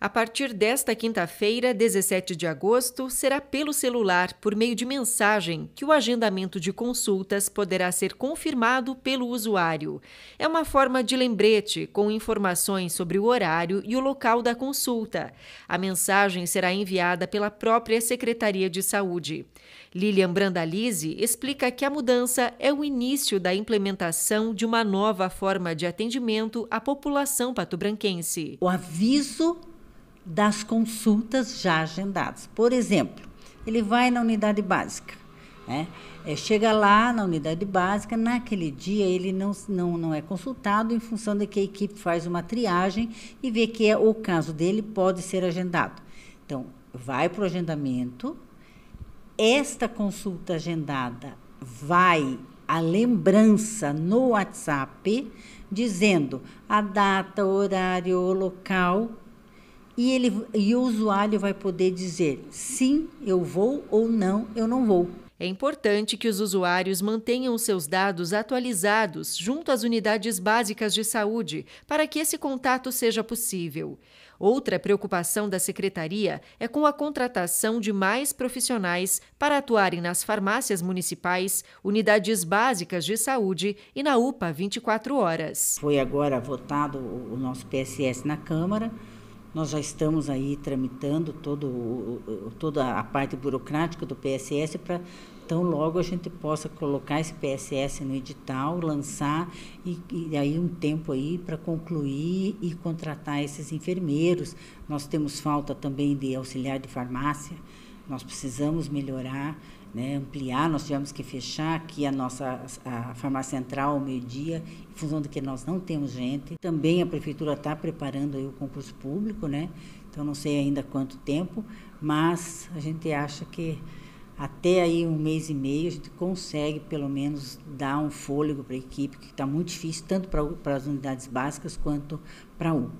A partir desta quinta-feira, 17 de agosto, será pelo celular, por meio de mensagem, que o agendamento de consultas poderá ser confirmado pelo usuário. É uma forma de lembrete com informações sobre o horário e o local da consulta. A mensagem será enviada pela própria Secretaria de Saúde. Lilian Brandalize explica que a mudança é o início da implementação de uma nova forma de atendimento à população patobranquense. O aviso das consultas já agendadas. Por exemplo, ele vai na unidade básica. Né? É, chega lá na unidade básica, naquele dia ele não, não, não é consultado em função de que a equipe faz uma triagem e vê que é o caso dele pode ser agendado. Então, vai para o agendamento, esta consulta agendada vai a lembrança no WhatsApp dizendo a data, o horário, o local e, ele, e o usuário vai poder dizer sim, eu vou ou não, eu não vou. É importante que os usuários mantenham seus dados atualizados junto às unidades básicas de saúde para que esse contato seja possível. Outra preocupação da secretaria é com a contratação de mais profissionais para atuarem nas farmácias municipais, unidades básicas de saúde e na UPA 24 horas. Foi agora votado o nosso PSS na Câmara nós já estamos aí tramitando todo, toda a parte burocrática do PSS para tão logo a gente possa colocar esse PSS no edital, lançar e, e aí um tempo aí para concluir e contratar esses enfermeiros. Nós temos falta também de auxiliar de farmácia nós precisamos melhorar, né, ampliar, nós tivemos que fechar aqui a nossa a farmácia central ao meio-dia, em função do que nós não temos gente. Também a prefeitura está preparando aí o concurso público, né? Então não sei ainda quanto tempo, mas a gente acha que até aí um mês e meio a gente consegue pelo menos dar um fôlego para a equipe, que está muito difícil, tanto para as unidades básicas quanto para a U.